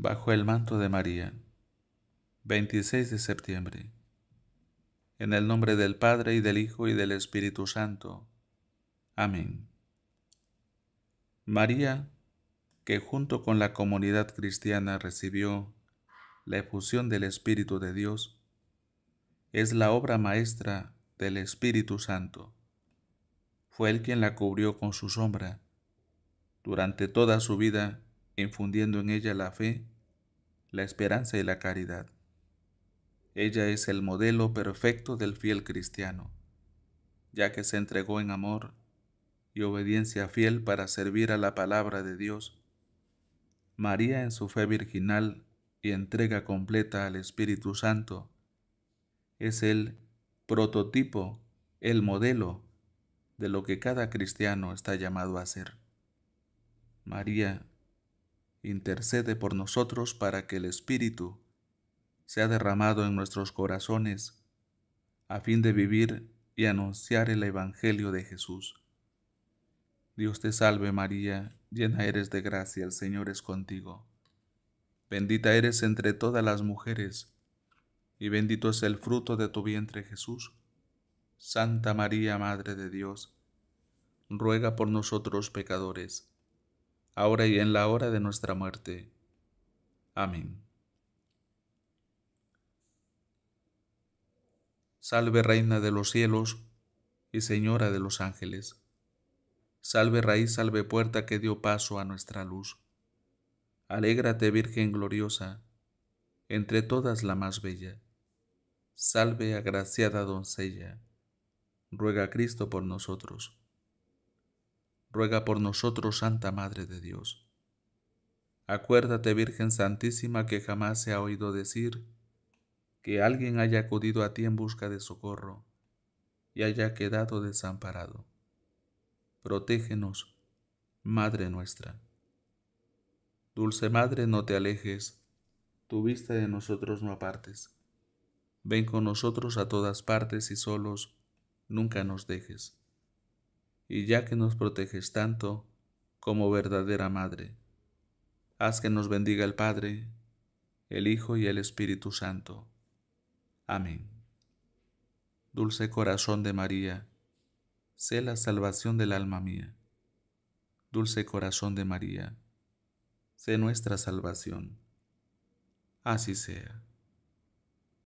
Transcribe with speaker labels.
Speaker 1: Bajo el manto de María. 26 de septiembre. En el nombre del Padre y del Hijo y del Espíritu Santo. Amén. María, que junto con la comunidad cristiana recibió la efusión del Espíritu de Dios, es la obra maestra del Espíritu Santo. Fue él quien la cubrió con su sombra. Durante toda su vida, infundiendo en ella la fe, la esperanza y la caridad. Ella es el modelo perfecto del fiel cristiano, ya que se entregó en amor y obediencia fiel para servir a la palabra de Dios. María en su fe virginal y entrega completa al Espíritu Santo es el prototipo, el modelo de lo que cada cristiano está llamado a ser. María intercede por nosotros para que el Espíritu sea derramado en nuestros corazones, a fin de vivir y anunciar el Evangelio de Jesús. Dios te salve María, llena eres de gracia, el Señor es contigo. Bendita eres entre todas las mujeres, y bendito es el fruto de tu vientre Jesús. Santa María, Madre de Dios, ruega por nosotros pecadores ahora y en la hora de nuestra muerte. Amén. Salve Reina de los cielos y Señora de los ángeles. Salve raíz, salve puerta que dio paso a nuestra luz. Alégrate Virgen gloriosa, entre todas la más bella. Salve agraciada doncella, ruega Cristo por nosotros ruega por nosotros, Santa Madre de Dios. Acuérdate, Virgen Santísima, que jamás se ha oído decir que alguien haya acudido a ti en busca de socorro y haya quedado desamparado. Protégenos, Madre nuestra. Dulce Madre, no te alejes, tu vista de nosotros no apartes. Ven con nosotros a todas partes y solos, nunca nos dejes y ya que nos proteges tanto como verdadera Madre, haz que nos bendiga el Padre, el Hijo y el Espíritu Santo. Amén. Dulce corazón de María, sé la salvación del alma mía. Dulce corazón de María, sé nuestra salvación. Así sea.